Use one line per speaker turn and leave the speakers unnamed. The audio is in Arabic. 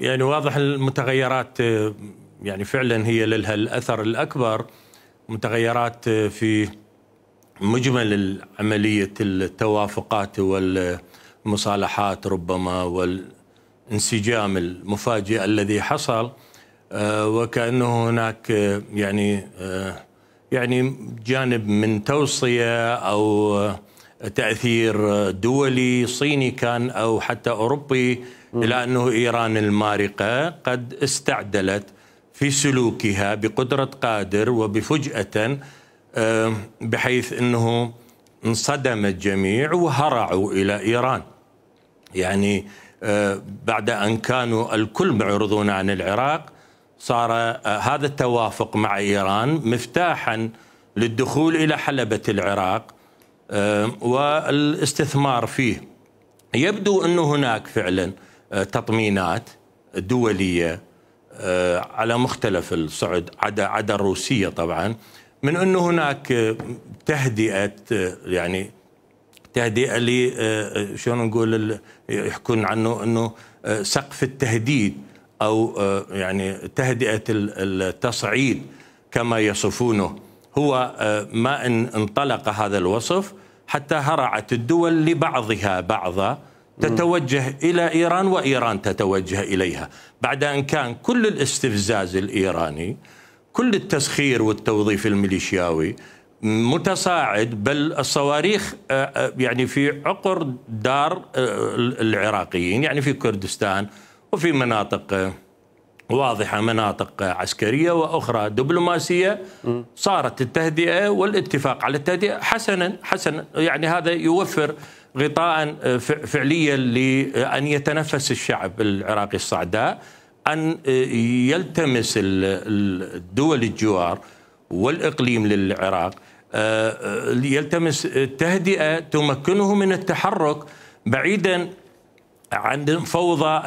يعني واضح المتغيرات أه، يعني فعلا هي لها الاثر الاكبر متغيرات أه، في مجمل عمليه التوافقات والمصالحات ربما والانسجام المفاجئ الذي حصل أه، وكانه هناك يعني يعني جانب من توصيه او تاثير دولي صيني كان او حتى اوروبي الى انه ايران المارقه قد استعدلت في سلوكها بقدره قادر وبفجاه بحيث انه انصدم الجميع وهرعوا الى ايران. يعني آه، بعد ان كانوا الكل معرضون عن العراق صار آه، هذا التوافق مع ايران مفتاحا للدخول الى حلبه العراق والاستثمار فيه يبدو أن هناك فعلا آه، تطمينات دولية آه، على مختلف الصعد عدا عدا الروسية طبعا من أن هناك آه، تهدئة يعني تهدئة ل شلون نقول يحكون عنه أنه سقف التهديد أو يعني تهدئة التصعيد كما يصفونه هو آه، ما إن انطلق هذا الوصف حتى هرعت الدول لبعضها بعضا تتوجه إلى إيران وإيران تتوجه إليها بعد أن كان كل الاستفزاز الإيراني كل التسخير والتوظيف الميليشياوي متصاعد بل الصواريخ آه، آه، يعني في عقر دار العراقيين يعني في كردستان وفي مناطق واضحه مناطق عسكريه واخرى دبلوماسيه صارت التهدئه والاتفاق على التهدئه حسنا حسنا يعني هذا يوفر غطاء آه، فعليا لان يتنفس الشعب العراقي الصعداء ان آه، يلتمس الدول الجوار والاقليم للعراق آه، يلتمس تهدئه تمكنه من التحرك بعيدا عن فوضى